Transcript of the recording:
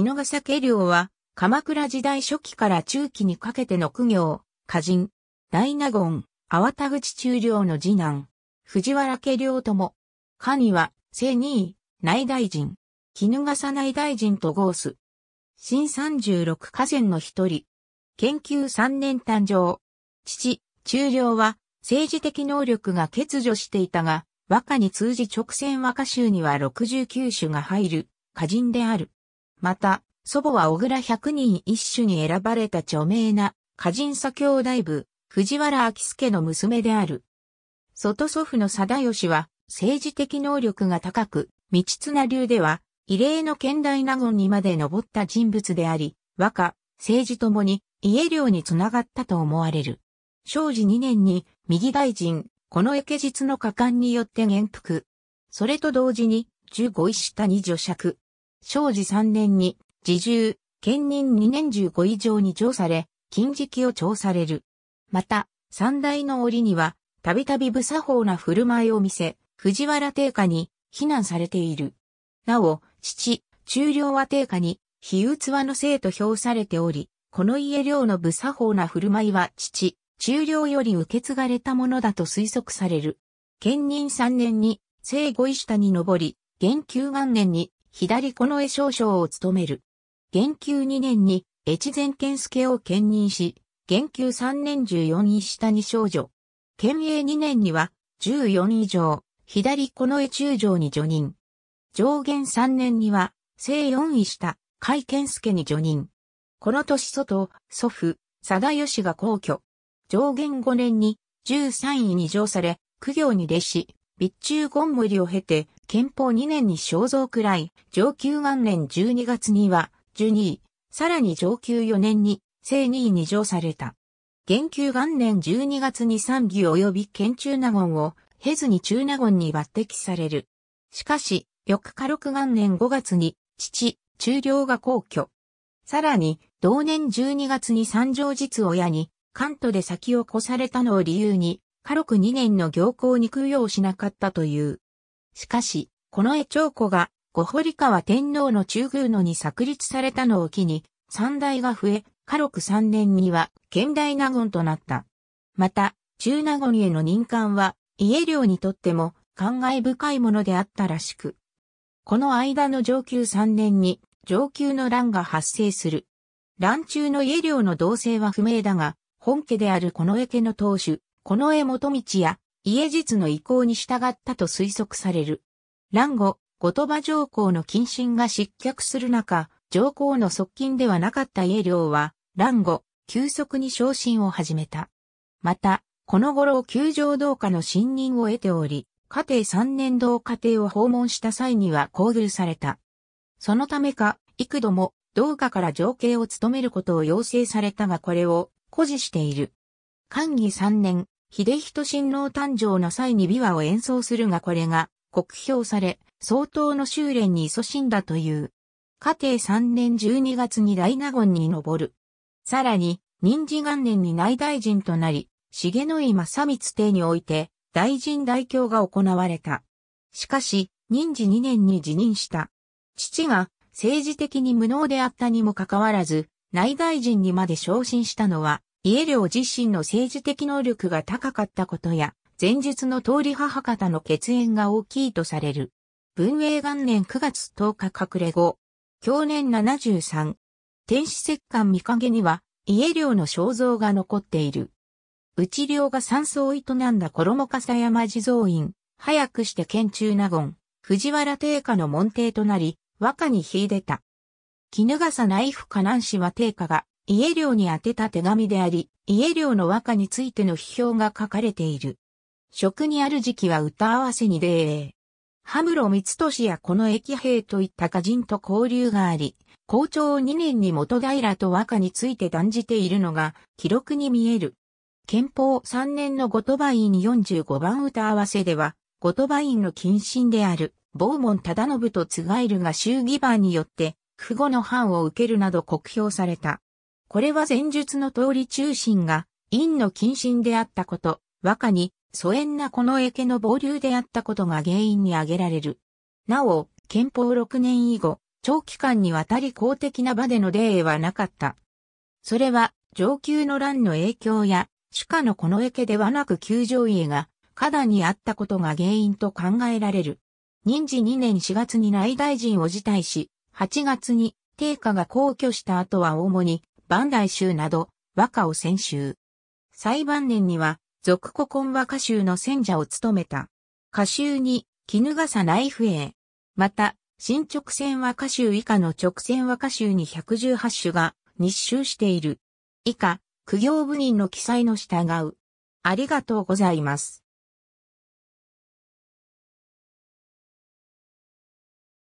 木ヶ佐家領は、鎌倉時代初期から中期にかけての苦行、歌人、大納言、粟田口中領の次男、藤原家領とも、神は、正二位、内大臣、ヶ笠内大臣とゴース。新36河川の一人、研究三年誕生。父、中領は、政治的能力が欠如していたが、和歌に通じ直線和歌集には69種が入る、歌人である。また、祖母は小倉百人一首に選ばれた著名な、歌人左兄弟部、藤原明介の娘である。外祖父の貞義は、政治的能力が高く、道綱流では、異例の剣大納言にまで上った人物であり、和歌、政治ともに、家領につながったと思われる。正治2年に、右大臣、この駅実の果敢によって元服。それと同時に、十五石下に女爵、生治3年に、自重、兼任2年15以上に調査れ、禁期を調される。また、三大の折には、たびたび不作法な振る舞いを見せ、藤原定家に非難されている。なお、父、中良和定家に、非器の姓と評されており、この家領の不作法な振る舞いは父、中良より受け継がれたものだと推測される。兼任3年に、生後医下に上り、元九元年に左近衛少将を務める。元久2年に越前健介を兼任し、元久3年14位下に少女。県営2年には14位上、左近衛中将に助任。上限3年には、正4位下、海健介に助任。この年外、祖父、貞義が皇居。上限5年に、13位に上され、苦行に弟子、備中ゴンムリを経て、憲法2年に肖像くらい、上級元年12月には、12位、さらに上級4年に、正2位に上された。元級元年12月に三義及び県中納言を、経ずに中納言に抜擢される。しかし、翌火六元年5月に、父、中領が皇居。さらに、同年12月に三条実親に、関東で先を越されたのを理由に、家禄2年の行幸に供養しなかったという。しかし、この絵長子が、御堀川天皇の中宮野に作立されたのを機に、三代が増え、家禄3年には、現代納言となった。また、中納言への任官は、家領にとっても、感慨深いものであったらしく。この間の上級3年に、上級の乱が発生する。乱中の家領の動静は不明だが、本家であるこの家の当主、この江元道や家実の意向に従ったと推測される。乱後、後鳥羽上皇の近親が失脚する中、上皇の側近ではなかった家領は、乱後、急速に昇進を始めた。また、この頃宮上道家の信任を得ており、家庭三年堂家庭を訪問した際には交流された。そのためか、幾度も道家から上京を務めることを要請されたがこれを誇示している。寛義三年、秀人親王誕生の際に琵琶を演奏するがこれが酷評され、相当の修練に勤しんだという。家庭3年12月に大納言に上る。さらに、任事元年に内大臣となり、重野井正光邸において、大臣代表が行われた。しかし、任事2年に辞任した。父が政治的に無能であったにもかかわらず、内大臣にまで昇進したのは、家エ自身の政治的能力が高かったことや、前述の通り母方の血縁が大きいとされる。文永元年9月10日隠れ後、去年73、天使石棺見陰には、家エの肖像が残っている。内領が山荘を営んだ衣笠山地蔵院、早くして県中納言、藤原定家の門弟となり、和歌に秀でた。絹笠内府河南市は定家が、家領に宛てた手紙であり、家領の和歌についての批評が書かれている。職にある時期は歌合わせに礼羽室光利やこの駅兵といった歌人と交流があり、校長2年に元平と和歌について断じているのが記録に見える。憲法3年の後鳥羽院45番歌合わせでは、後鳥羽院の近親である、坊門忠信と津ガいるが衆議番によって、不後の藩を受けるなど酷評された。これは前述の通り中心が、陰の近親であったこと、和歌に、疎遠なこの池の傍流であったことが原因に挙げられる。なお、憲法6年以後、長期間にわたり公的な場での例はなかった。それは、上級の乱の影響や、主下のこの池ではなく球場家が、花壇にあったことが原因と考えられる。任時2年4月に内大臣を辞退し、8月に定家が皇居した後は主に万代州など、和歌を選集。最晩年には、俗古今和歌集の選者を務めた。歌集に、絹笠内府へ。また、新直線和歌集以下の直線和歌集に118種が日集している。以下、苦行部人の記載の従う。ありがとうございます。